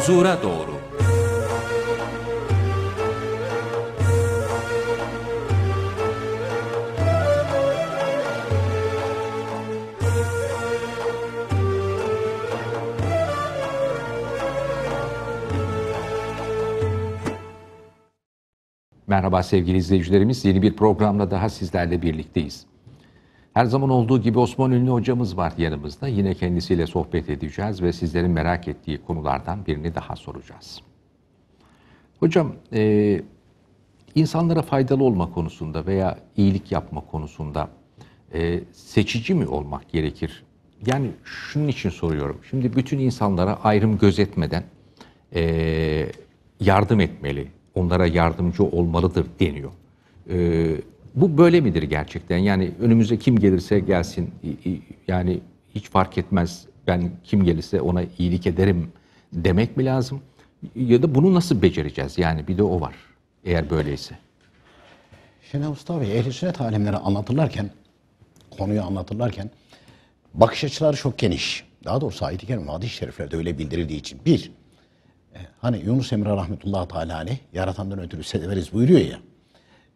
huzura doğru. Merhaba sevgili izleyicilerimiz. Yeni bir programla daha sizlerle birlikteyiz. Her zaman olduğu gibi Osman Ünlü hocamız var yanımızda. Yine kendisiyle sohbet edeceğiz ve sizlerin merak ettiği konulardan birini daha soracağız. Hocam, e, insanlara faydalı olma konusunda veya iyilik yapma konusunda e, seçici mi olmak gerekir? Yani şunun için soruyorum. Şimdi bütün insanlara ayrım gözetmeden e, yardım etmeli, onlara yardımcı olmalıdır deniyor. E, bu böyle midir gerçekten? Yani önümüze kim gelirse gelsin yani hiç fark etmez ben kim gelirse ona iyilik ederim demek mi lazım? Ya da bunu nasıl becereceğiz? Yani bir de o var eğer böyleyse. Şimdi Mustafa Bey, ehl sünnet alimleri anlatırlarken, konuyu anlatırlarken bakış açıları çok geniş. Daha doğrusu ayet-i kerim hadis-i şeriflerde öyle bildirildiği için. Bir, e, hani Yunus Emre rahmetullahi teala aleyh yaratandan ötürü severiz buyuruyor ya.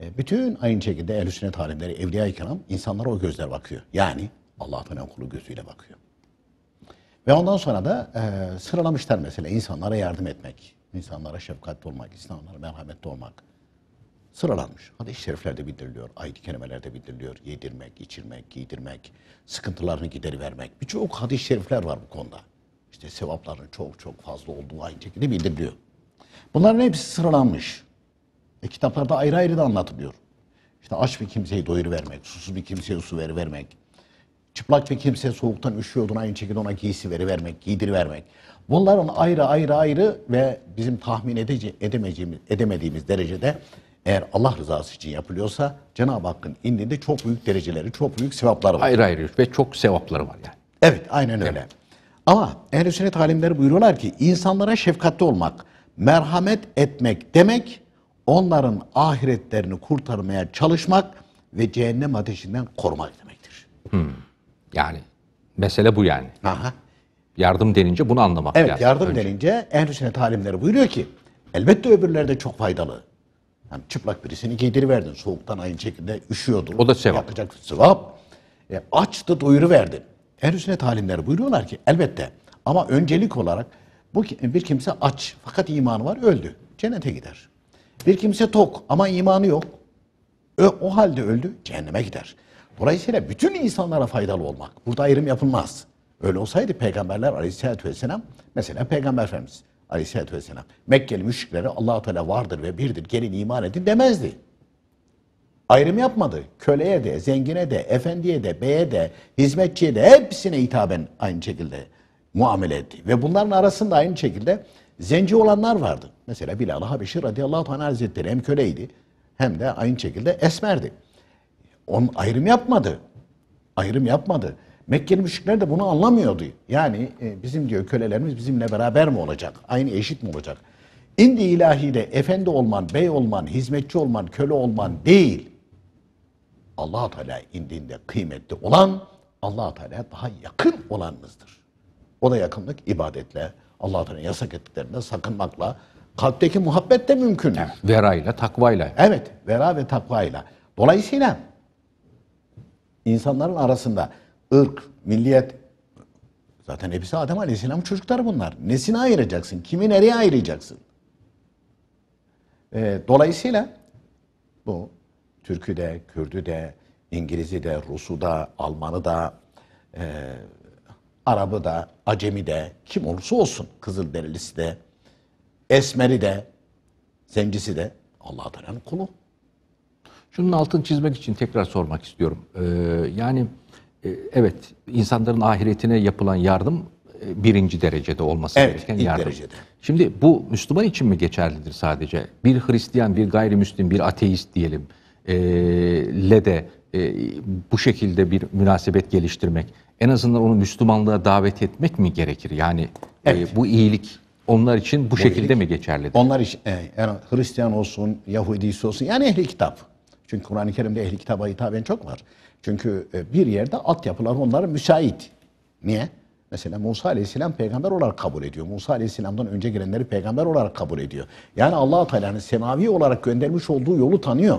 E, bütün aynı şekilde ehl-i alimleri, evliya-i kiram insanlara o gözler bakıyor. Yani Allah'tan kulu gözüyle bakıyor. Ve ondan sonra da e, sıralamışlar mesela insanlara yardım etmek, insanlara şefkatli olmak, insanlara merhametli olmak. Sıralanmış. Hadis-i şeriflerde bildiriliyor, ayet-i kerimelerde bildiriliyor. Yedirmek, içirmek, giydirmek, sıkıntılarını giderivermek. Birçok hadis-i şerifler var bu konuda. İşte sevapların çok çok fazla olduğu aynı şekilde bildiriliyor. Bunların hepsi sıralanmış. E, kitaplarda ayrı ayrı da anlatılıyor. İşte aç bir kimseyi doyur vermek, susuz bir kimseye su veri vermek, çıplak bir kimse soğuktan üşüyordun aynı şekilde ona giysi veri vermek, giydiri vermek. Bunların ayrı ayrı ayrı ve bizim tahmin edece, edemeyeceğimiz, edemediğimiz derecede eğer Allah rızası için yapılıyorsa Cenab-ı Hakk'ın indinde çok büyük dereceleri, çok büyük sevapları var. Ayrı ayrı ve çok sevapları var yani. Evet, aynen öyle. Evet. Ama ehl-i sünnet alimleri buyuruyorlar ki insanlara şefkatli olmak, merhamet etmek demek onların ahiretlerini kurtarmaya çalışmak ve cehennem ateşinden korumak demektir. Hmm. Yani mesele bu yani. Aha. Yardım denince bunu anlamak evet, lazım. Evet yardım önce. denince en üstüne talimleri buyuruyor ki elbette öbürleri de çok faydalı. Yani çıplak birisini giydiriverdin. Soğuktan aynı şekilde üşüyordur. O da sevap. Yapacak sevap. E, açtı doyuruverdin. Ehl-i Sünnet alimleri buyuruyorlar ki elbette ama öncelik olarak bu bir kimse aç fakat imanı var öldü. Cennete gider. Bir kimse tok ama imanı yok. Ö, o halde öldü, cehenneme gider. Dolayısıyla bütün insanlara faydalı olmak. Burada ayrım yapılmaz. Öyle olsaydı peygamberler aleyhissalatü vesselam, mesela peygamber efendimiz aleyhissalatü vesselam, Mekkeli müşriklere allah Teala vardır ve birdir, gelin iman edin demezdi. Ayrım yapmadı. Köleye de, zengine de, efendiye de, beye de, hizmetçiye de hepsine hitaben aynı şekilde muamele etti. Ve bunların arasında aynı şekilde Zenci olanlar vardı. Mesela Bilal Habeşi radıyallahu anh hazretleri hem köleydi hem de aynı şekilde esmerdi. On ayrım yapmadı. Ayrım yapmadı. Mekkeli müşrikler de bunu anlamıyordu. Yani e, bizim diyor kölelerimiz bizimle beraber mi olacak? Aynı eşit mi olacak? İndi ilahide efendi olman, bey olman, hizmetçi olman, köle olman değil. allah Teala indinde kıymetli olan, allah Teala daha yakın olanımızdır. O da yakınlık ibadetle, Allah'ın yasak ettiklerinden sakınmakla, kalpteki muhabbet de mümkün. Evet, verayla, takvayla. Evet, vera ve takvayla. Dolayısıyla insanların arasında ırk, milliyet, zaten hepsi Adem Aleyhisselam çocukları bunlar. Nesini ayıracaksın? Kimi nereye ayıracaksın? Ee, dolayısıyla bu Türk'ü de, Kürt'ü de, İngiliz'i de, Rus'u da, Alman'ı da, e, Arabı da, Acemi de, kim olursa olsun Kızılderilisi de, Esmeri de, Zencisi de Allah Teala'nın kulu. Şunun altını çizmek için tekrar sormak istiyorum. Ee, yani e, evet insanların ahiretine yapılan yardım e, birinci derecede olması evet, gereken ilk yardım. Derecede. Şimdi bu Müslüman için mi geçerlidir sadece? Bir Hristiyan, bir gayrimüslim, bir ateist diyelim e, le de e, bu şekilde bir münasebet geliştirmek en azından onu Müslümanlığa davet etmek mi gerekir? Yani e, evet. e, bu iyilik onlar için bu, bu şekilde iyilik, mi geçerlidir? Onlar için e, yani Hristiyan olsun, Yahudisi olsun yani ehli kitap. Çünkü Kur'an-ı Kerim'de ehli kitaba hitaben çok var. Çünkü e, bir yerde altyapılar onlara müsait. Niye? Mesela Musa Aleyhisselam peygamber olarak kabul ediyor. Musa Aleyhisselam'dan önce gelenleri peygamber olarak kabul ediyor. Yani allah Teala'nın semavi olarak göndermiş olduğu yolu tanıyor.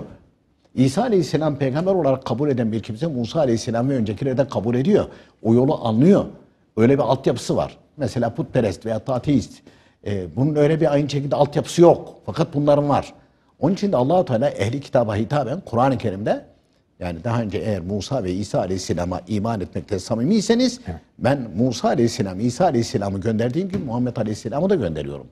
İsa Aleyhisselam peygamber olarak kabul eden bir kimse Musa Aleyhisselam ve öncekileri de kabul ediyor. O yolu anlıyor. Öyle bir altyapısı var. Mesela putperest veya ateist. Ee, bunun öyle bir aynı şekilde altyapısı yok. Fakat bunların var. Onun için de Allah Teala ehli kitaba hitaben Kur'an-ı Kerim'de yani daha önce eğer Musa ve İsa Aleyhisselam'a iman etmekte samimiyseniz evet. ben Musa Aleyhisselam, İsa Aleyhisselam'ı gönderdiğim gibi Muhammed Aleyhisselam'ı da gönderiyorum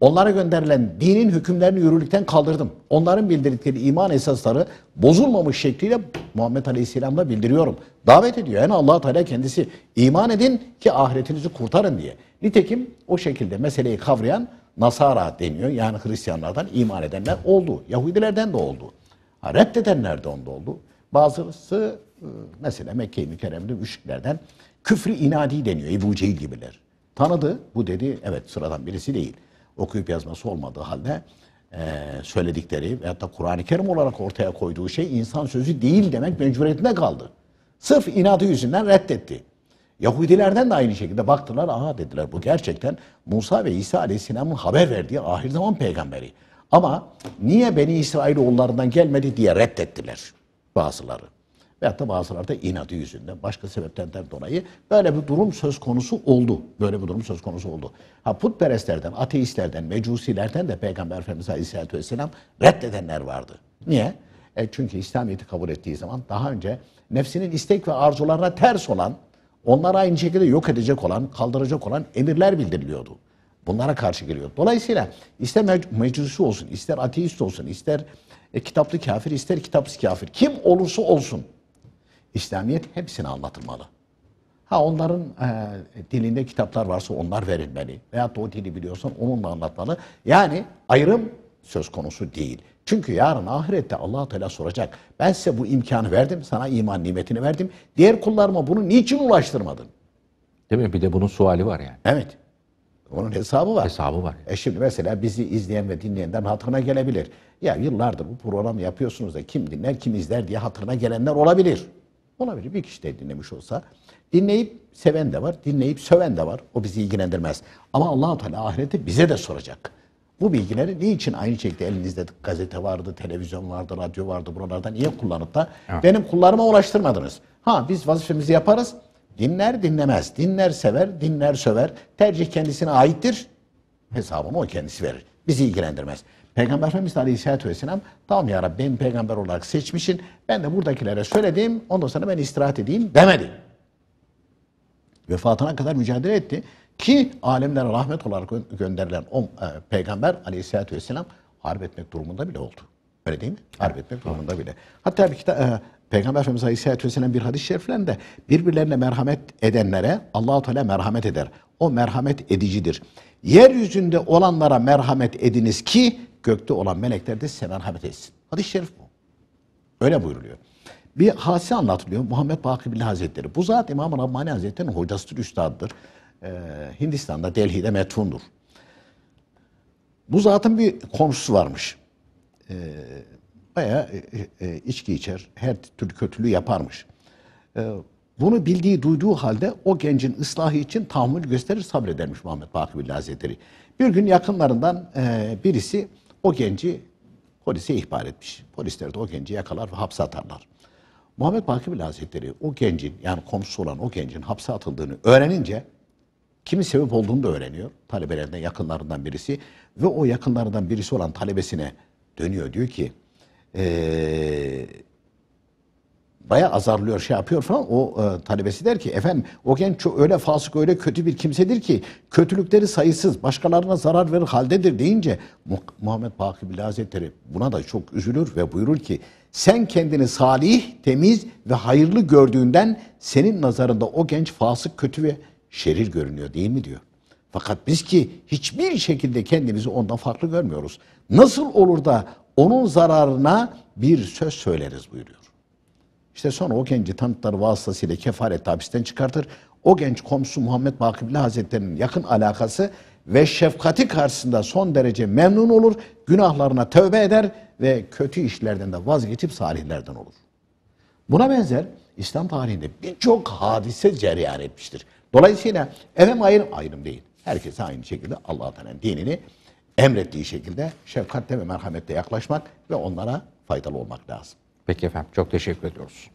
onlara gönderilen dinin hükümlerini yürürlükten kaldırdım. Onların bildirdikleri iman esasları bozulmamış şekliyle Muhammed Aleyhisselam'la bildiriyorum. Davet ediyor. Yani allah Teala kendisi iman edin ki ahiretinizi kurtarın diye. Nitekim o şekilde meseleyi kavrayan Nasara deniyor. Yani Hristiyanlardan iman edenler oldu. Yahudilerden de oldu. Ha, reddedenler de onda oldu. Bazısı e, mesela Mekke-i Mükerrem'de müşriklerden küfrü inadi deniyor. Ebu Cehil gibiler. Tanıdı. Bu dedi evet sıradan birisi değil okuyup yazması olmadığı halde e, söyledikleri veyahut da Kur'an-ı Kerim olarak ortaya koyduğu şey insan sözü değil demek mecburiyetinde kaldı. Sırf inadı yüzünden reddetti. Yahudilerden de aynı şekilde baktılar aha dediler bu gerçekten Musa ve İsa Aleyhisselam'ın haber verdiği ahir zaman peygamberi. Ama niye Beni İsrail İsrailoğullarından gelmedi diye reddettiler bazıları. Veyahut da bazıları da inadı yüzünden, başka sebeplerden dolayı böyle bir durum söz konusu oldu. Böyle bir durum söz konusu oldu. Ha putperestlerden, ateistlerden, mecusilerden de Peygamber Efendimiz Aleyhisselatü Vesselam reddedenler vardı. Niye? E çünkü İslamiyet'i kabul ettiği zaman daha önce nefsinin istek ve arzularına ters olan, onları aynı şekilde yok edecek olan, kaldıracak olan emirler bildiriliyordu. Bunlara karşı geliyor. Dolayısıyla ister mec- mecusi olsun, ister ateist olsun, ister e, kitaplı kafir, ister kitapsız kafir, kim olursa olsun İslamiyet hepsine anlatılmalı. Ha onların e, dilinde kitaplar varsa onlar verilmeli. veya da o dili biliyorsan onunla anlatmalı. Yani ayrım söz konusu değil. Çünkü yarın ahirette allah Teala soracak. Ben size bu imkanı verdim, sana iman nimetini verdim. Diğer kullarıma bunu niçin ulaştırmadın? Değil mi? Bir de bunun suali var yani. Evet. Onun hesabı var. Hesabı var. E şimdi mesela bizi izleyen ve dinleyenden hatırına gelebilir. Ya yıllardır bu programı yapıyorsunuz da kim dinler kim izler diye hatırına gelenler olabilir. Ona biri bir kişi de dinlemiş olsa dinleyip seven de var, dinleyip söven de var. O bizi ilgilendirmez. Ama Allahu Teala ahirette bize de soracak. Bu bilgileri niçin aynı şekilde elinizde gazete vardı, televizyon vardı, radyo vardı buralarda niye kullanıp da benim kullarıma ulaştırmadınız. Ha biz vazifemizi yaparız. Dinler dinlemez. Dinler sever, dinler söver. Tercih kendisine aittir. hesabımı o kendisi verir. Bizi ilgilendirmez. Peygamber Efendimiz Aleyhisselatü Vesselam tamam ya Rabbi beni peygamber olarak seçmişsin. Ben de buradakilere söyledim. Ondan sonra ben istirahat edeyim demedi. Vefatına kadar mücadele etti. Ki alemlere rahmet olarak gönderilen o e, peygamber Aleyhisselatü Vesselam harp etmek durumunda bile oldu. Öyle değil mi? Harp etmek durumunda bile. Hatta bir kitap, e, Peygamber Efendimiz Aleyhisselatü Vesselam bir hadis-i şeriflerinde birbirlerine merhamet edenlere Allahu Teala merhamet eder. O merhamet edicidir. Yeryüzünde olanlara merhamet ediniz ki gökte olan melekler de semerhamet etsin. Hadis-i şerif bu. Öyle buyuruluyor. Bir hasi anlatılıyor. Muhammed Baki Billah Hazretleri. Bu zat İmam-ı Rabbani Hazretleri'nin hocasıdır, üstadıdır. Ee, Hindistan'da, Delhi'de metfundur. Bu zatın bir komşusu varmış. Ee, bayağı e, e, e, içki içer, her türlü kötülüğü yaparmış. Ee, bunu bildiği, duyduğu halde o gencin ıslahı için tahammül gösterir, sabredermiş Muhammed Baki Billah Hazretleri. Bir gün yakınlarından e, birisi o genci polise ihbar etmiş. Polisler de o genci yakalar ve hapse atarlar. Muhammed Baki Bey Hazretleri o gencin yani komşusu olan o gencin hapse atıldığını öğrenince kimin sebep olduğunu da öğreniyor. Talebelerinden yakınlarından birisi ve o yakınlarından birisi olan talebesine dönüyor diyor ki ee, bayağı azarlıyor şey yapıyor falan o e, talebesi der ki efendim o genç öyle fasık öyle kötü bir kimsedir ki kötülükleri sayısız başkalarına zarar verir haldedir deyince Muhammed Baki Bilal Hazretleri buna da çok üzülür ve buyurur ki sen kendini salih, temiz ve hayırlı gördüğünden senin nazarında o genç fasık kötü ve şerir görünüyor değil mi diyor. Fakat biz ki hiçbir şekilde kendimizi ondan farklı görmüyoruz. Nasıl olur da onun zararına bir söz söyleriz buyuruyor. İşte sonra o genci tanıkları vasıtasıyla kefaret hapisten çıkartır. O genç komşu Muhammed Bakıbli Hazretleri'nin yakın alakası ve şefkati karşısında son derece memnun olur, günahlarına tövbe eder ve kötü işlerden de vazgeçip salihlerden olur. Buna benzer İslam tarihinde birçok hadise cereyan etmiştir. Dolayısıyla efendim ayrım, ayrım değil. Herkese aynı şekilde Allah Teala'nın dinini emrettiği şekilde şefkatle ve merhametle yaklaşmak ve onlara faydalı olmak lazım. Peki efendim çok teşekkür ediyoruz.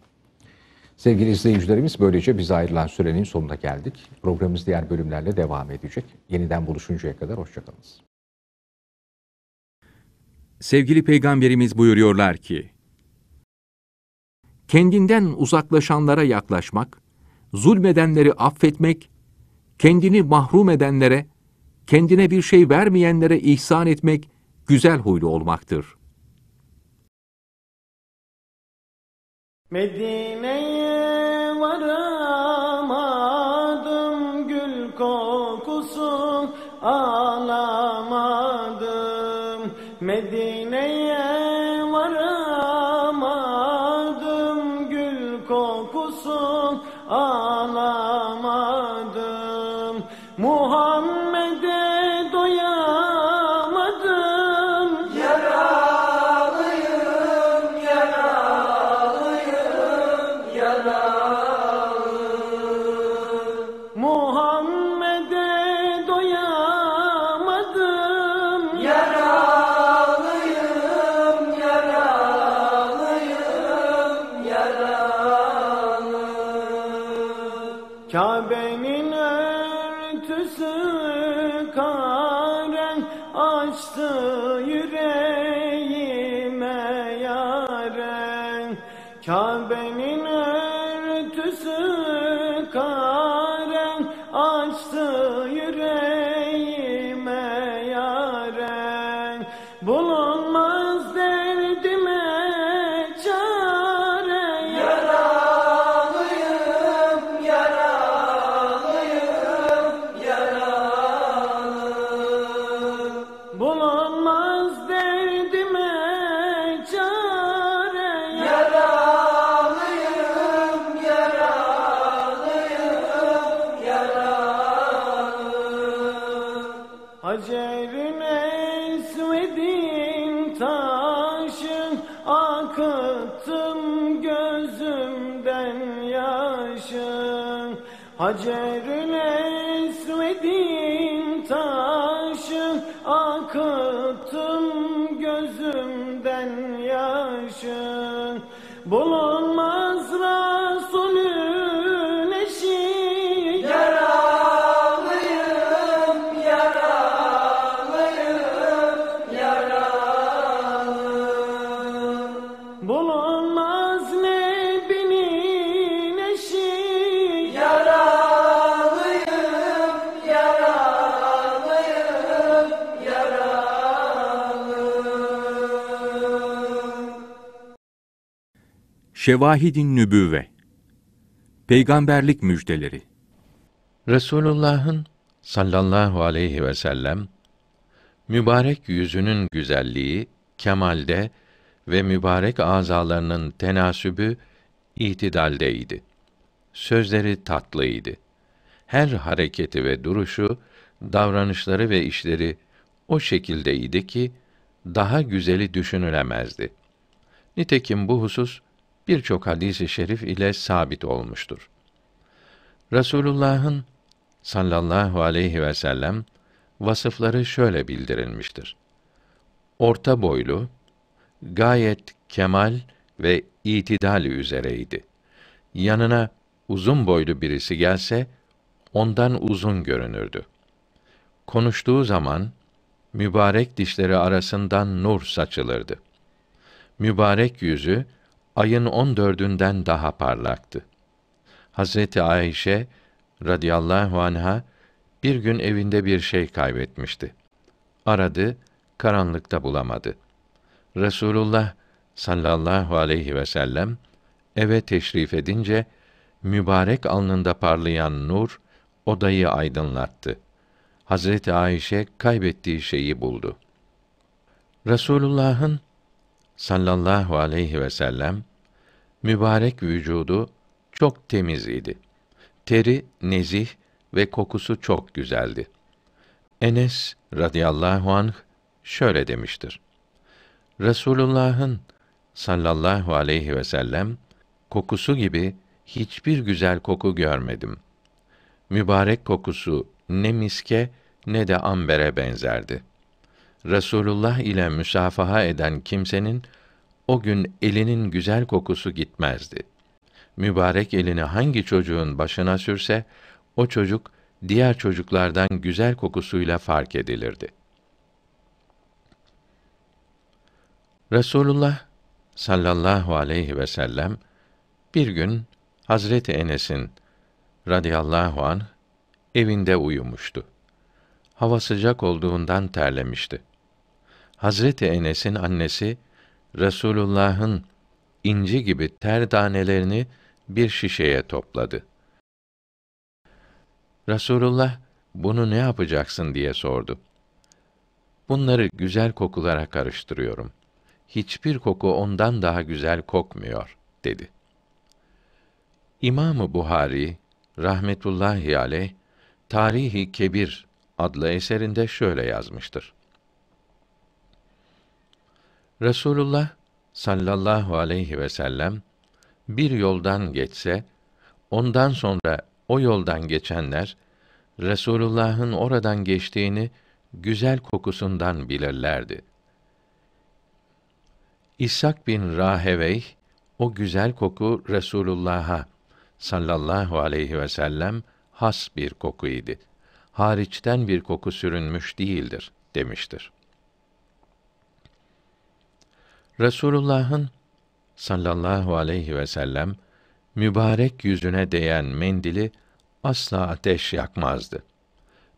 Sevgili izleyicilerimiz böylece bize ayrılan sürenin sonuna geldik. Programımız diğer bölümlerle devam edecek. Yeniden buluşuncaya kadar hoşçakalınız. Sevgili Peygamberimiz buyuruyorlar ki, Kendinden uzaklaşanlara yaklaşmak, zulmedenleri affetmek, kendini mahrum edenlere, kendine bir şey vermeyenlere ihsan etmek, güzel huylu olmaktır.'' Medinaya Hacer Esved'in taşı akıttım gözümden yaşı Bulun Şevahidin Nübüvve Peygamberlik Müjdeleri Resulullah'ın sallallahu aleyhi ve sellem mübarek yüzünün güzelliği kemalde ve mübarek azalarının tenasübü itidaldeydi. Sözleri tatlıydı. Her hareketi ve duruşu, davranışları ve işleri o şekildeydi ki daha güzeli düşünülemezdi. Nitekim bu husus birçok hadis-i şerif ile sabit olmuştur. Rasulullahın, sallallahu aleyhi ve sellem vasıfları şöyle bildirilmiştir. Orta boylu, gayet kemal ve itidal üzereydi. Yanına uzun boylu birisi gelse ondan uzun görünürdü. Konuştuğu zaman mübarek dişleri arasından nur saçılırdı. Mübarek yüzü ayın on dördünden daha parlaktı. Hazreti Ayşe radıyallahu anha bir gün evinde bir şey kaybetmişti. Aradı, karanlıkta bulamadı. Resulullah sallallahu aleyhi ve sellem eve teşrif edince mübarek alnında parlayan nur odayı aydınlattı. Hazreti Ayşe kaybettiği şeyi buldu. Resulullah'ın sallallahu aleyhi ve sellem mübarek vücudu çok temiz idi. Teri nezih ve kokusu çok güzeldi. Enes radıyallahu anh şöyle demiştir. Resulullah'ın sallallahu aleyhi ve sellem kokusu gibi hiçbir güzel koku görmedim. Mübarek kokusu ne miske ne de ambere benzerdi.'' Resulullah ile müsafaha eden kimsenin o gün elinin güzel kokusu gitmezdi. Mübarek elini hangi çocuğun başına sürse o çocuk diğer çocuklardan güzel kokusuyla fark edilirdi. Resulullah sallallahu aleyhi ve sellem bir gün Hazreti Enes'in radıyallahu an evinde uyumuştu. Hava sıcak olduğundan terlemişti. Hazreti Enes'in annesi Resulullah'ın inci gibi ter tanelerini bir şişeye topladı. Resulullah bunu ne yapacaksın diye sordu. Bunları güzel kokulara karıştırıyorum. Hiçbir koku ondan daha güzel kokmuyor dedi. İmamı Buhari rahmetullahi aleyh Tarihi Kebir adlı eserinde şöyle yazmıştır. Resulullah sallallahu aleyhi ve sellem bir yoldan geçse ondan sonra o yoldan geçenler Resulullah'ın oradan geçtiğini güzel kokusundan bilirlerdi. İshak bin Rahevey o güzel koku Resulullah'a sallallahu aleyhi ve sellem has bir koku idi. Hariçten bir koku sürünmüş değildir demiştir. Resulullah'ın sallallahu aleyhi ve sellem mübarek yüzüne değen mendili asla ateş yakmazdı.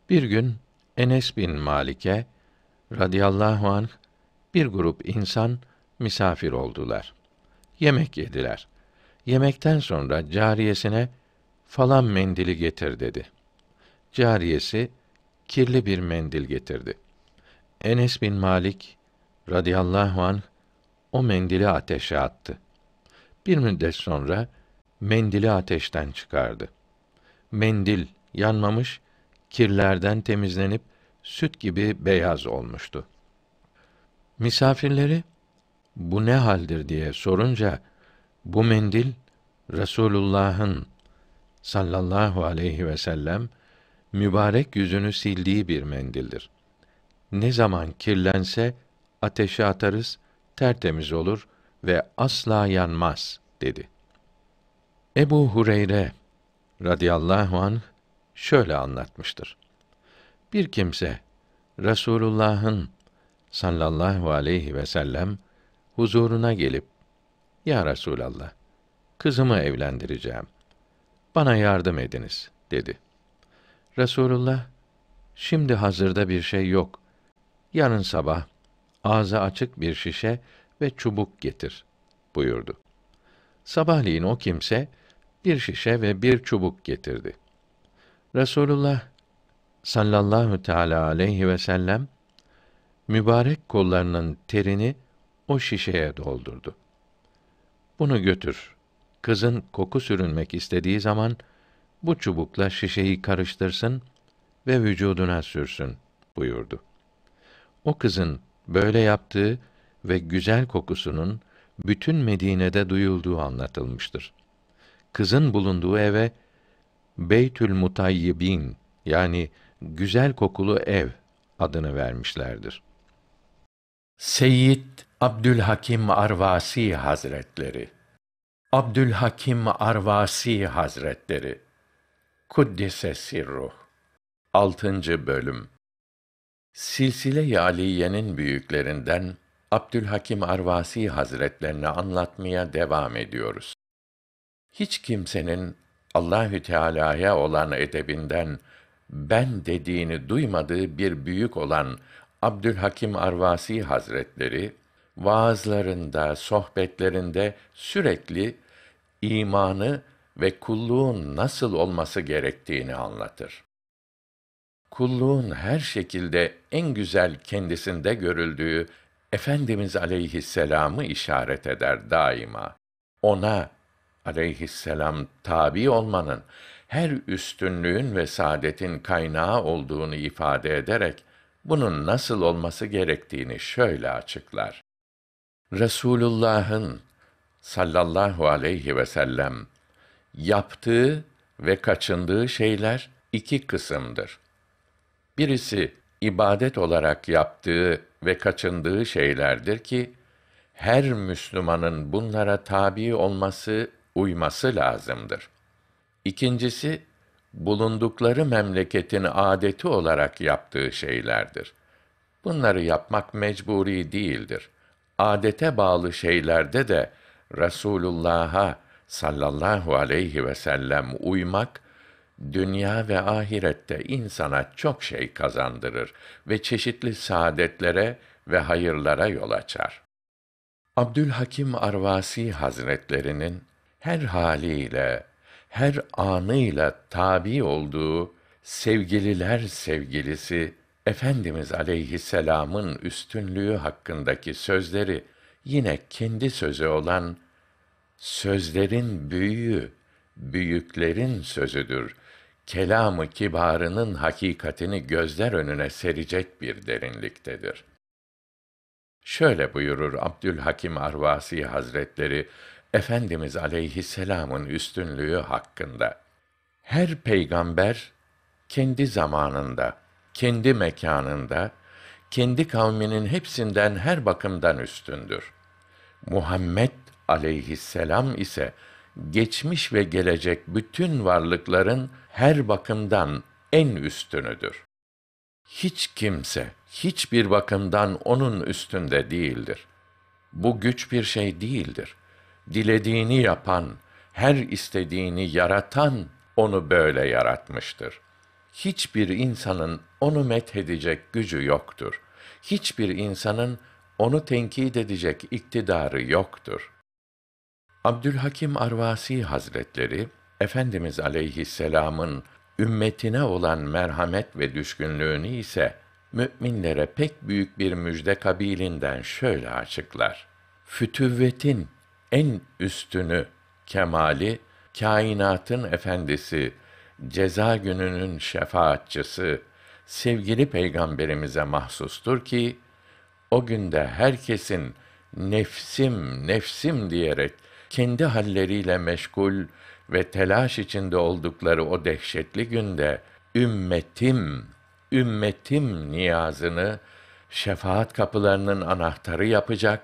Bir gün Enes bin Malik'e radıyallahu anh bir grup insan misafir oldular. Yemek yediler. Yemekten sonra cariyesine falan mendili getir dedi. Cariyesi kirli bir mendil getirdi. Enes bin Malik radıyallahu anh o mendili ateşe attı. Bir müddet sonra mendili ateşten çıkardı. Mendil yanmamış, kirlerden temizlenip süt gibi beyaz olmuştu. Misafirleri bu ne haldir diye sorunca bu mendil Resulullah'ın sallallahu aleyhi ve sellem mübarek yüzünü sildiği bir mendildir. Ne zaman kirlense ateşe atarız, tertemiz olur ve asla yanmaz dedi. Ebu Hureyre radıyallahu anh şöyle anlatmıştır. Bir kimse Resulullah'ın sallallahu aleyhi ve sellem huzuruna gelip Ya Resulallah kızımı evlendireceğim. Bana yardım ediniz dedi. Resulullah şimdi hazırda bir şey yok. Yarın sabah ağzı açık bir şişe ve çubuk getir buyurdu. Sabahleyin o kimse bir şişe ve bir çubuk getirdi. Resulullah sallallahu teala aleyhi ve sellem mübarek kollarının terini o şişeye doldurdu. Bunu götür. Kızın koku sürünmek istediği zaman bu çubukla şişeyi karıştırsın ve vücuduna sürsün buyurdu. O kızın Böyle yaptığı ve güzel kokusunun bütün Medine'de duyulduğu anlatılmıştır. Kızın bulunduğu eve Beytül Mutayyibin yani güzel kokulu ev adını vermişlerdir. Seyyid Abdülhakim Arvasi Hazretleri Abdülhakim Arvasi Hazretleri Kuddise Sirruh 6. Bölüm Silsile-i Aliye'nin büyüklerinden Abdülhakim Arvasi Hazretlerini anlatmaya devam ediyoruz. Hiç kimsenin Allahü Teala'ya olan edebinden ben dediğini duymadığı bir büyük olan Abdülhakim Arvasi Hazretleri vaazlarında, sohbetlerinde sürekli imanı ve kulluğun nasıl olması gerektiğini anlatır kulluğun her şekilde en güzel kendisinde görüldüğü Efendimiz aleyhisselamı işaret eder daima. Ona aleyhisselam tabi olmanın, her üstünlüğün ve saadetin kaynağı olduğunu ifade ederek, bunun nasıl olması gerektiğini şöyle açıklar. Resulullah'ın sallallahu aleyhi ve sellem yaptığı ve kaçındığı şeyler iki kısımdır. Birisi ibadet olarak yaptığı ve kaçındığı şeylerdir ki her Müslümanın bunlara tabi olması, uyması lazımdır. İkincisi bulundukları memleketin adeti olarak yaptığı şeylerdir. Bunları yapmak mecburi değildir. Adete bağlı şeylerde de Resulullah'a sallallahu aleyhi ve sellem uymak dünya ve ahirette insana çok şey kazandırır ve çeşitli saadetlere ve hayırlara yol açar. Abdülhakim Arvasi Hazretlerinin her haliyle, her anıyla tabi olduğu sevgililer sevgilisi Efendimiz aleyhisselamın üstünlüğü hakkındaki sözleri yine kendi sözü olan sözlerin büyüğü büyüklerin sözüdür kelamı kibarının hakikatini gözler önüne serecek bir derinliktedir. Şöyle buyurur Abdülhakim Arvasi Hazretleri Efendimiz Aleyhisselam'ın üstünlüğü hakkında. Her peygamber kendi zamanında, kendi mekanında, kendi kavminin hepsinden her bakımdan üstündür. Muhammed aleyhisselam ise geçmiş ve gelecek bütün varlıkların her bakımdan en üstünüdür. Hiç kimse hiçbir bakımdan onun üstünde değildir. Bu güç bir şey değildir. Dilediğini yapan, her istediğini yaratan onu böyle yaratmıştır. Hiçbir insanın onu methedecek gücü yoktur. Hiçbir insanın onu tenkit edecek iktidarı yoktur. Abdülhakim Arvasi Hazretleri Efendimiz Aleyhisselam'ın ümmetine olan merhamet ve düşkünlüğünü ise müminlere pek büyük bir müjde kabilinden şöyle açıklar. Fütüvvetin en üstünü, kemali, kainatın efendisi, ceza gününün şefaatçısı, sevgili peygamberimize mahsustur ki, o günde herkesin nefsim, nefsim diyerek kendi halleriyle meşgul ve telaş içinde oldukları o dehşetli günde ümmetim, ümmetim niyazını şefaat kapılarının anahtarı yapacak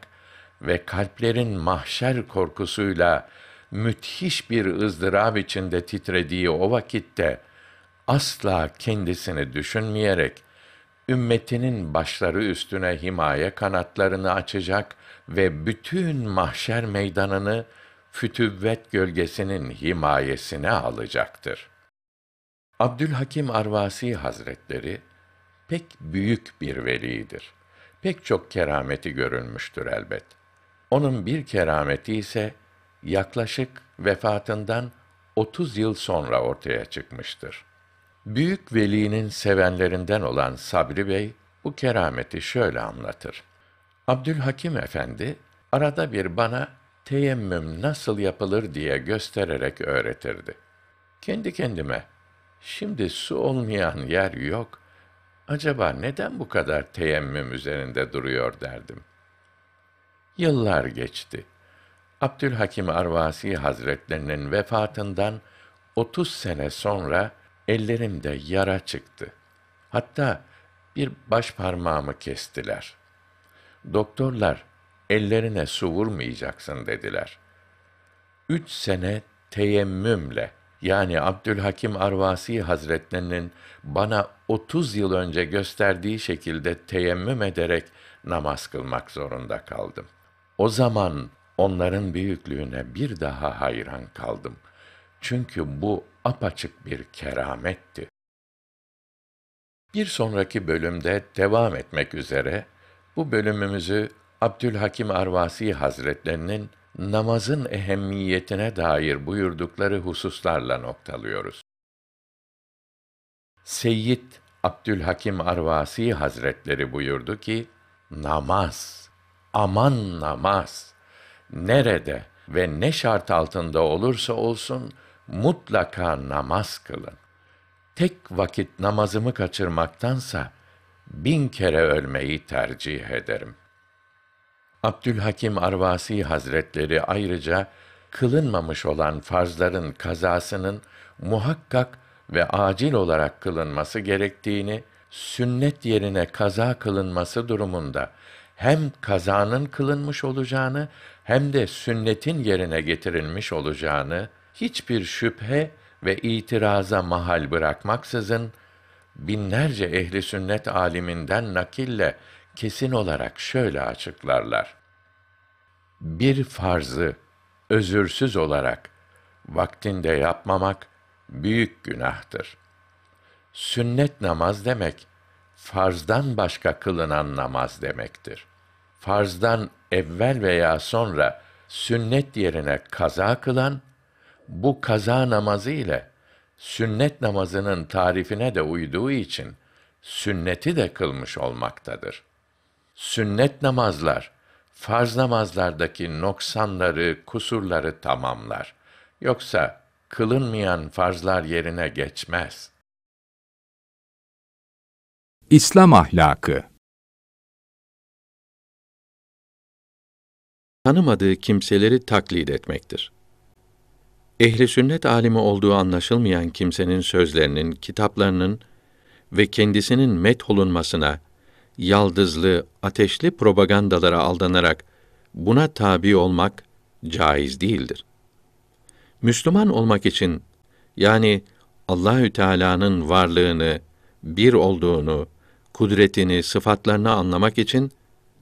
ve kalplerin mahşer korkusuyla müthiş bir ızdırap içinde titrediği o vakitte asla kendisini düşünmeyerek ümmetinin başları üstüne himaye kanatlarını açacak ve bütün mahşer meydanını fütüvvet gölgesinin himayesine alacaktır. Abdülhakim Arvasi Hazretleri pek büyük bir velidir. Pek çok kerameti görünmüştür elbet. Onun bir kerameti ise yaklaşık vefatından 30 yıl sonra ortaya çıkmıştır. Büyük velinin sevenlerinden olan Sabri Bey bu kerameti şöyle anlatır. Abdülhakim Efendi arada bir bana teyemmüm nasıl yapılır diye göstererek öğretirdi. Kendi kendime şimdi su olmayan yer yok. Acaba neden bu kadar teyemmüm üzerinde duruyor derdim. Yıllar geçti. Abdülhakim Arvasi Hazretlerinin vefatından 30 sene sonra ellerimde yara çıktı. Hatta bir baş parmağımı kestiler. Doktorlar ellerine su vurmayacaksın dediler. Üç sene teyemmümle yani Abdülhakim Arvasi Hazretlerinin bana 30 yıl önce gösterdiği şekilde teyemmüm ederek namaz kılmak zorunda kaldım. O zaman onların büyüklüğüne bir daha hayran kaldım.'' Çünkü bu apaçık bir kerametti. Bir sonraki bölümde devam etmek üzere bu bölümümüzü Abdülhakim Arvasi Hazretlerinin namazın ehemmiyetine dair buyurdukları hususlarla noktalıyoruz. Seyyid Abdülhakim Arvasi Hazretleri buyurdu ki, namaz, aman namaz, nerede ve ne şart altında olursa olsun, mutlaka namaz kılın. Tek vakit namazımı kaçırmaktansa bin kere ölmeyi tercih ederim. Abdülhakim Arvasi Hazretleri ayrıca kılınmamış olan farzların kazasının muhakkak ve acil olarak kılınması gerektiğini, sünnet yerine kaza kılınması durumunda hem kazanın kılınmış olacağını hem de sünnetin yerine getirilmiş olacağını hiçbir şüphe ve itiraza mahal bırakmaksızın binlerce ehli sünnet aliminden nakille kesin olarak şöyle açıklarlar. Bir farzı özürsüz olarak vaktinde yapmamak büyük günahtır. Sünnet namaz demek farzdan başka kılınan namaz demektir. Farzdan evvel veya sonra sünnet yerine kaza kılan bu kaza namazı ile sünnet namazının tarifine de uyduğu için sünneti de kılmış olmaktadır. Sünnet namazlar farz namazlardaki noksanları, kusurları tamamlar. Yoksa kılınmayan farzlar yerine geçmez. İslam ahlakı tanımadığı kimseleri taklit etmektir. Ehli sünnet alimi olduğu anlaşılmayan kimsenin sözlerinin, kitaplarının ve kendisinin met olunmasına, yaldızlı, ateşli propagandalara aldanarak buna tabi olmak caiz değildir. Müslüman olmak için yani Allahü Teala'nın varlığını, bir olduğunu, kudretini, sıfatlarını anlamak için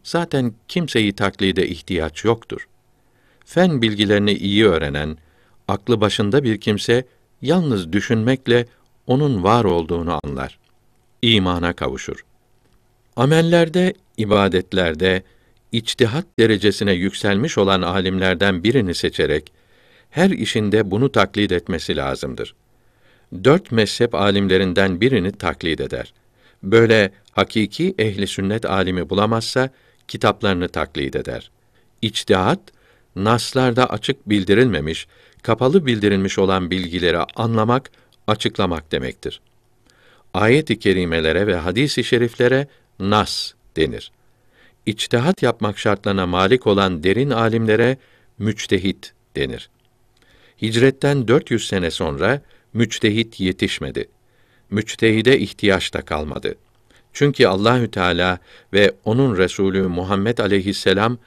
zaten kimseyi taklide ihtiyaç yoktur. Fen bilgilerini iyi öğrenen, aklı başında bir kimse yalnız düşünmekle onun var olduğunu anlar. İmana kavuşur. Amellerde, ibadetlerde içtihat derecesine yükselmiş olan alimlerden birini seçerek her işinde bunu taklit etmesi lazımdır. Dört mezhep alimlerinden birini taklit eder. Böyle hakiki ehli sünnet alimi bulamazsa kitaplarını taklit eder. İçtihat naslarda açık bildirilmemiş kapalı bildirilmiş olan bilgileri anlamak, açıklamak demektir. Ayet-i kerimelere ve hadis-i şeriflere nas denir. İçtihat yapmak şartlarına malik olan derin alimlere müçtehit denir. Hicretten 400 sene sonra müçtehit yetişmedi. Müçtehide ihtiyaç da kalmadı. Çünkü Allahü Teala ve onun Resulü Muhammed aleyhisselam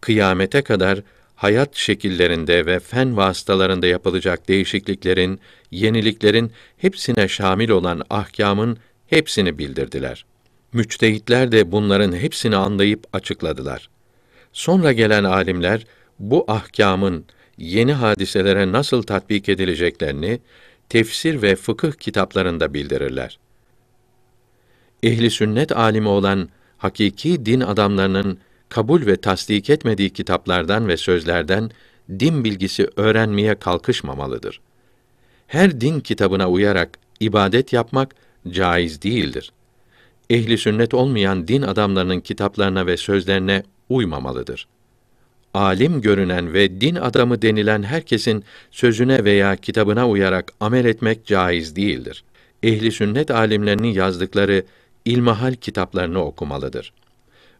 kıyamete kadar hayat şekillerinde ve fen vasıtalarında yapılacak değişikliklerin, yeniliklerin hepsine şamil olan ahkamın hepsini bildirdiler. Müçtehitler de bunların hepsini anlayıp açıkladılar. Sonra gelen alimler bu ahkamın yeni hadiselere nasıl tatbik edileceklerini tefsir ve fıkıh kitaplarında bildirirler. Ehli sünnet alimi olan hakiki din adamlarının kabul ve tasdik etmediği kitaplardan ve sözlerden din bilgisi öğrenmeye kalkışmamalıdır. Her din kitabına uyarak ibadet yapmak caiz değildir. Ehli sünnet olmayan din adamlarının kitaplarına ve sözlerine uymamalıdır. Alim görünen ve din adamı denilen herkesin sözüne veya kitabına uyarak amel etmek caiz değildir. Ehli sünnet alimlerinin yazdıkları ilmihal kitaplarını okumalıdır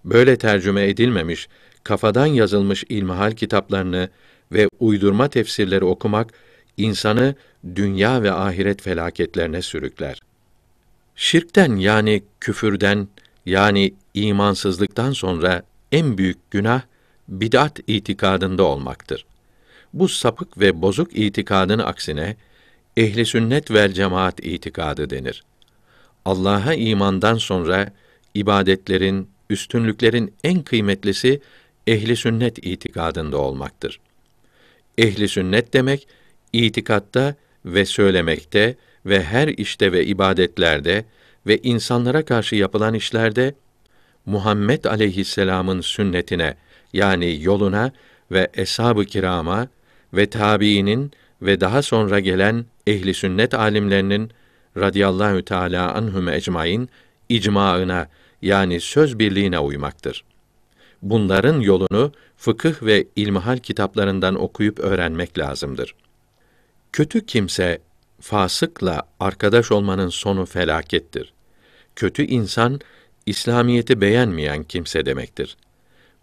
böyle tercüme edilmemiş, kafadan yazılmış ilmihal kitaplarını ve uydurma tefsirleri okumak insanı dünya ve ahiret felaketlerine sürükler. Şirkten yani küfürden yani imansızlıktan sonra en büyük günah bid'at itikadında olmaktır. Bu sapık ve bozuk itikadın aksine ehli sünnet vel cemaat itikadı denir. Allah'a imandan sonra ibadetlerin, üstünlüklerin en kıymetlisi ehli sünnet itikadında olmaktır. Ehli sünnet demek itikatta ve söylemekte ve her işte ve ibadetlerde ve insanlara karşı yapılan işlerde Muhammed aleyhisselamın sünnetine yani yoluna ve eshab-ı kirama ve tabiinin ve daha sonra gelen ehli sünnet alimlerinin radıyallahu teala anhum ecmaîn icmaına yani söz birliğine uymaktır. Bunların yolunu fıkıh ve ilmihal kitaplarından okuyup öğrenmek lazımdır. Kötü kimse fasıkla arkadaş olmanın sonu felakettir. Kötü insan İslamiyeti beğenmeyen kimse demektir.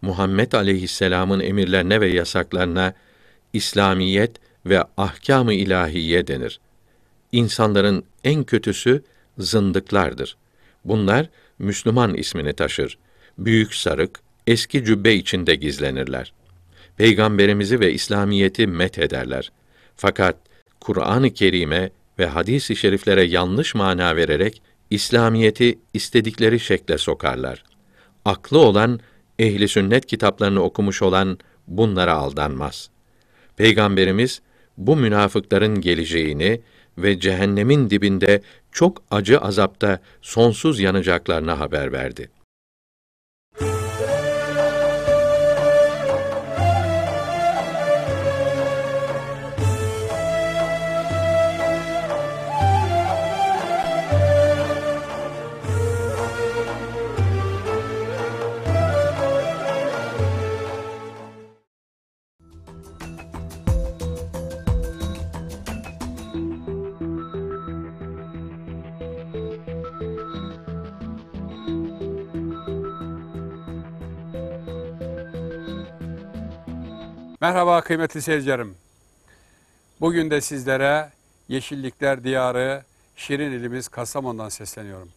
Muhammed aleyhisselamın emirlerine ve yasaklarına İslamiyet ve ahkamı ilahiye denir. İnsanların en kötüsü zındıklardır. Bunlar Müslüman ismini taşır. Büyük sarık, eski cübbe içinde gizlenirler. Peygamberimizi ve İslamiyeti met ederler. Fakat Kur'an-ı Kerim'e ve hadis-i şeriflere yanlış mana vererek İslamiyeti istedikleri şekle sokarlar. Aklı olan ehli sünnet kitaplarını okumuş olan bunlara aldanmaz. Peygamberimiz bu münafıkların geleceğini ve cehennemin dibinde çok acı azapta sonsuz yanacaklarına haber verdi. Merhaba kıymetli seyircilerim. Bugün de sizlere Yeşillikler Diyarı Şirin ilimiz Kastamonu'dan sesleniyorum.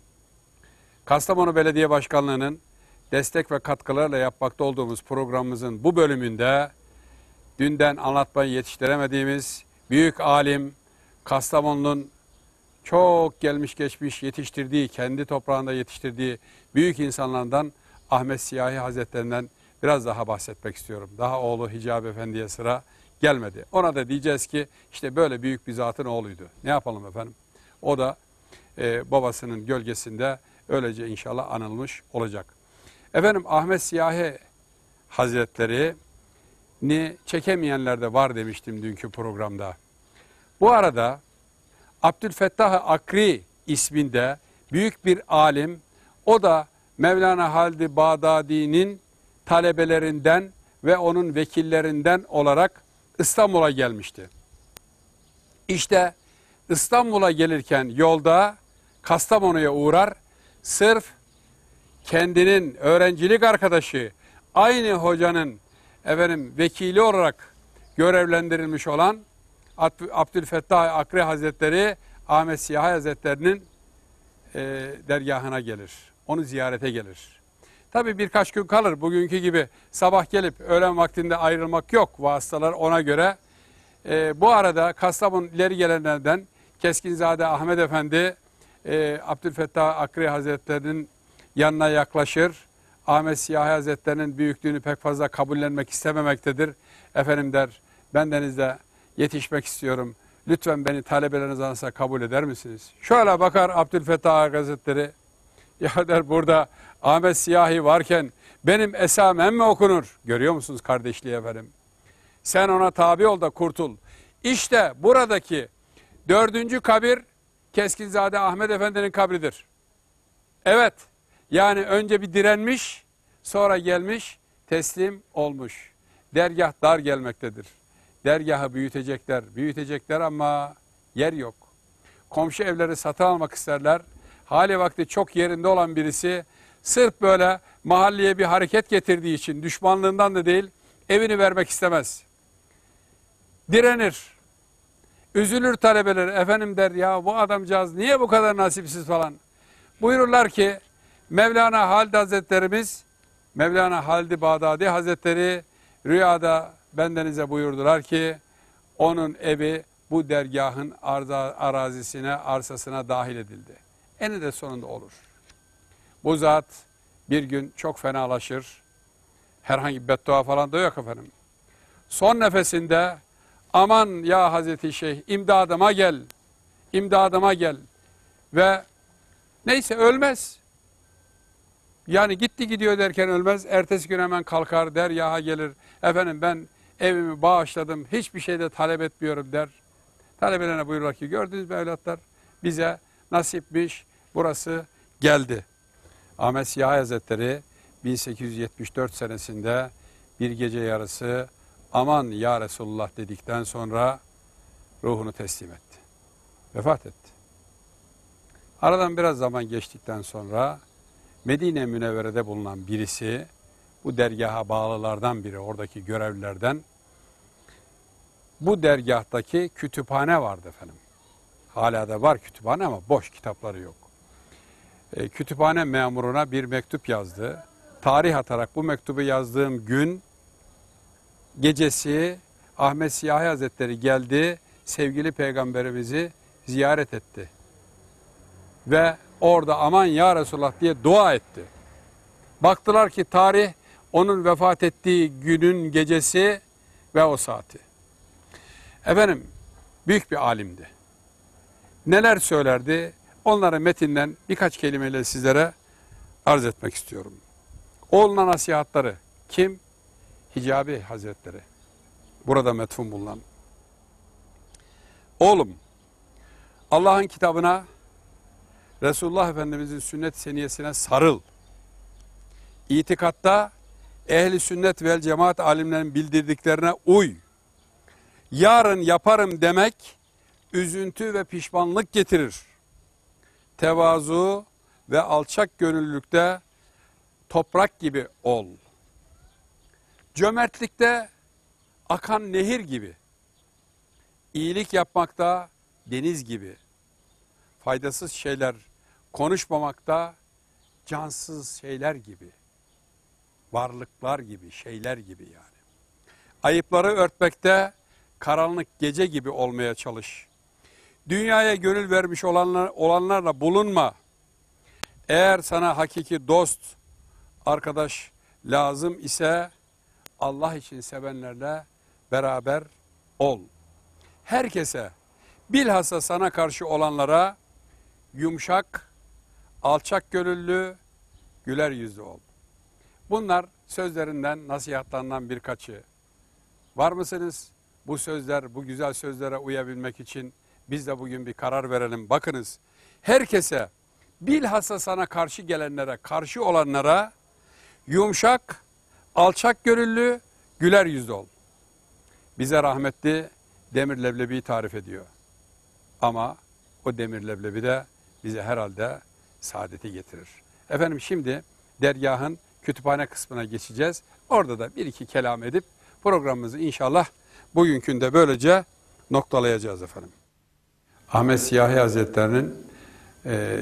Kastamonu Belediye Başkanlığı'nın destek ve katkılarla yapmakta olduğumuz programımızın bu bölümünde dünden anlatmayı yetiştiremediğimiz büyük alim Kastamonu'nun çok gelmiş geçmiş yetiştirdiği, kendi toprağında yetiştirdiği büyük insanlardan Ahmet Siyahi Hazretlerinden biraz daha bahsetmek istiyorum. Daha oğlu Hicab Efendi'ye sıra gelmedi. Ona da diyeceğiz ki işte böyle büyük bir zatın oğluydu. Ne yapalım efendim? O da e, babasının gölgesinde öylece inşallah anılmış olacak. Efendim Ahmet Siyahi Hazretleri ni çekemeyenler de var demiştim dünkü programda. Bu arada Abdülfettah Akri isminde büyük bir alim, o da Mevlana Haldi Bağdadi'nin talebelerinden ve onun vekillerinden olarak İstanbul'a gelmişti. İşte İstanbul'a gelirken yolda Kastamonu'ya uğrar, sırf kendinin öğrencilik arkadaşı, aynı hocanın efendim, vekili olarak görevlendirilmiş olan Abdülfettah Akre Hazretleri Ahmet Siyahi Hazretlerinin e, dergahına gelir. Onu ziyarete gelir. Tabii birkaç gün kalır bugünkü gibi sabah gelip öğlen vaktinde ayrılmak yok vasıtalar ona göre. E, bu arada Kastamonu ileri gelenlerden Keskinzade Ahmet Efendi e, Abdülfettah Akri Hazretleri'nin yanına yaklaşır. Ahmet Siyahi Hazretleri'nin büyüklüğünü pek fazla kabullenmek istememektedir. Efendim der bendenizde yetişmek istiyorum. Lütfen beni talebeleriniz arasında kabul eder misiniz? Şöyle bakar Abdülfettah Hazretleri ya der burada Ahmet Siyahi varken benim esamem mi okunur? Görüyor musunuz kardeşliği efendim? Sen ona tabi ol da kurtul. İşte buradaki dördüncü kabir Keskinzade Ahmet Efendi'nin kabridir. Evet yani önce bir direnmiş sonra gelmiş teslim olmuş. Dergah dar gelmektedir. Dergahı büyütecekler büyütecekler ama yer yok. Komşu evleri satın almak isterler hali vakti çok yerinde olan birisi sırf böyle mahalleye bir hareket getirdiği için düşmanlığından da değil evini vermek istemez. Direnir. Üzülür talebeler efendim der ya bu adamcağız niye bu kadar nasipsiz falan. Buyururlar ki Mevlana Halid Hazretlerimiz Mevlana Halid Bağdadi Hazretleri rüyada bendenize buyurdular ki onun evi bu dergahın arza, arazisine, arsasına dahil edildi eninde sonunda olur. Bu zat bir gün çok fenalaşır. Herhangi bir beddua falan da yok efendim. Son nefesinde aman ya Hazreti Şeyh imdadıma gel, imdadıma gel ve neyse ölmez. Yani gitti gidiyor derken ölmez. Ertesi gün hemen kalkar deryaha gelir. Efendim ben evimi bağışladım. Hiçbir şey de talep etmiyorum der. Talebelerine buyurur ki gördünüz mü evlatlar bize nasipmiş burası geldi. Ahmet Siyah Hazretleri 1874 senesinde bir gece yarısı aman ya Resulullah dedikten sonra ruhunu teslim etti. Vefat etti. Aradan biraz zaman geçtikten sonra Medine Münevvere'de bulunan birisi bu dergaha bağlılardan biri oradaki görevlilerden bu dergahtaki kütüphane vardı efendim. Hala da var kütüphane ama boş kitapları yok. E, kütüphane memuruna bir mektup yazdı. Tarih atarak bu mektubu yazdığım gün gecesi Ahmet Siyahi Hazretleri geldi, sevgili peygamberimizi ziyaret etti. Ve orada aman ya Resulallah diye dua etti. Baktılar ki tarih onun vefat ettiği günün gecesi ve o saati. Efendim büyük bir alimdi neler söylerdi onları metinden birkaç kelimeyle sizlere arz etmek istiyorum. Oğluna nasihatları kim? Hicabi Hazretleri. Burada metfun bulunan. Oğlum Allah'ın kitabına Resulullah Efendimizin sünnet seniyesine sarıl. İtikatta ehli sünnet vel cemaat alimlerin bildirdiklerine uy. Yarın yaparım demek üzüntü ve pişmanlık getirir. Tevazu ve alçak gönüllülükte toprak gibi ol. Cömertlikte akan nehir gibi. İyilik yapmakta deniz gibi. Faydasız şeyler konuşmamakta cansız şeyler gibi. Varlıklar gibi, şeyler gibi yani. Ayıpları örtmekte karanlık gece gibi olmaya çalış. Dünyaya gönül vermiş olanlar, olanlarla bulunma. Eğer sana hakiki dost, arkadaş lazım ise Allah için sevenlerle beraber ol. Herkese, bilhassa sana karşı olanlara yumuşak, alçak gönüllü, güler yüzlü ol. Bunlar sözlerinden, nasihatlarından birkaçı. Var mısınız bu sözler, bu güzel sözlere uyabilmek için biz de bugün bir karar verelim. Bakınız herkese bilhassa sana karşı gelenlere, karşı olanlara yumuşak, alçak gönüllü, güler yüzlü ol. Bize rahmetli Demir Leblebi'yi tarif ediyor. Ama o Demir Leblebi de bize herhalde saadeti getirir. Efendim şimdi dergahın kütüphane kısmına geçeceğiz. Orada da bir iki kelam edip programımızı inşallah bugünkünde böylece noktalayacağız efendim. Ahmet Siyahi Hazretlerinin e,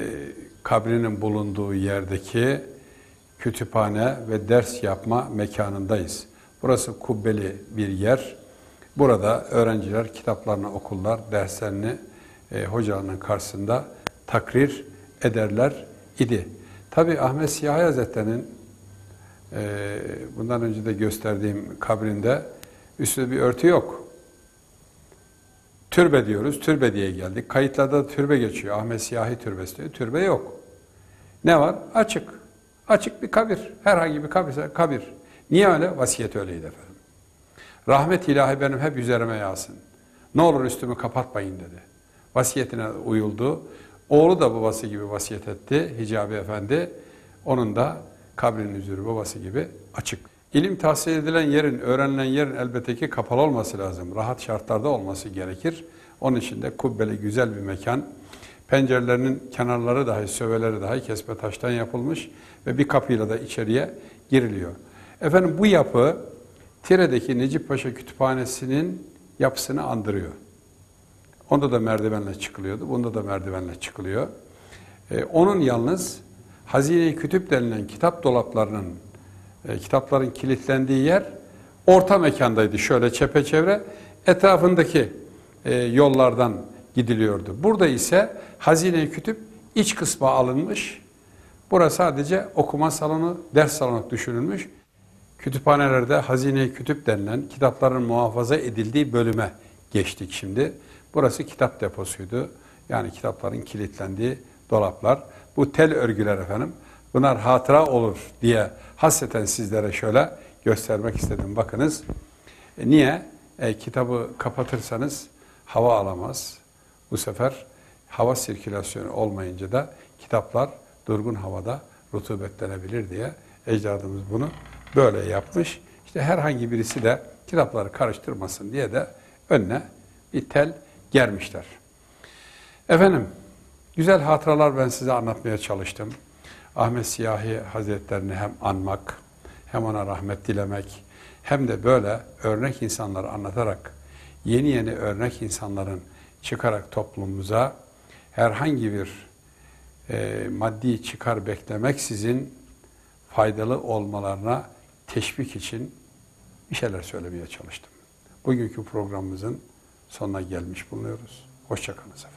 kabrinin bulunduğu yerdeki kütüphane ve ders yapma mekanındayız. Burası kubbeli bir yer. Burada öğrenciler kitaplarını okurlar, derslerini e, hocalarının karşısında takrir ederler idi. Tabi Ahmet Siyahi Hazretleri'nin e, bundan önce de gösterdiğim kabrinde üstünde bir örtü yok. Türbe diyoruz, türbe diye geldik. Kayıtlarda türbe geçiyor. Ahmet Siyahi Türbesi diyor. Türbe yok. Ne var? Açık. Açık bir kabir. Herhangi bir kabir. kabir. Niye öyle? Vasiyet öyleydi efendim. Rahmet ilahi benim hep üzerime yağsın. Ne olur üstümü kapatmayın dedi. Vasiyetine uyuldu. Oğlu da babası gibi vasiyet etti. Hicabi Efendi. Onun da kabrinin üzeri babası gibi açık. İlim tahsil edilen yerin, öğrenilen yerin elbette ki kapalı olması lazım. Rahat şartlarda olması gerekir. Onun için de kubbeli güzel bir mekan. Pencerelerinin kenarları dahi, söveleri dahi kesme taştan yapılmış ve bir kapıyla da içeriye giriliyor. Efendim bu yapı Tire'deki Necip Paşa Kütüphanesi'nin yapısını andırıyor. Onda da merdivenle çıkılıyordu, bunda da merdivenle çıkılıyor. Ee, onun yalnız Hazine-i Kütüp denilen kitap dolaplarının e, kitapların kilitlendiği yer orta mekandaydı. Şöyle çepeçevre etrafındaki e, yollardan gidiliyordu. Burada ise hazine-i kütüp iç kısma alınmış. Burası sadece okuma salonu, ders salonu düşünülmüş. Kütüphanelerde hazine-i kütüp denilen kitapların muhafaza edildiği bölüme geçtik şimdi. Burası kitap deposuydu. Yani kitapların kilitlendiği dolaplar. Bu tel örgüler efendim Bunlar hatıra olur diye hasreten sizlere şöyle göstermek istedim. Bakınız e, niye? E, kitabı kapatırsanız hava alamaz. Bu sefer hava sirkülasyonu olmayınca da kitaplar durgun havada rutubetlenebilir diye ecdadımız bunu böyle yapmış. İşte herhangi birisi de kitapları karıştırmasın diye de önüne bir tel germişler. Efendim, güzel hatıralar ben size anlatmaya çalıştım. Ahmet Siyahi Hazretlerini hem anmak, hem ona rahmet dilemek, hem de böyle örnek insanları anlatarak, yeni yeni örnek insanların çıkarak toplumumuza herhangi bir e, maddi çıkar beklemek sizin faydalı olmalarına teşvik için bir şeyler söylemeye çalıştım. Bugünkü programımızın sonuna gelmiş bulunuyoruz. Hoşçakalın efendim.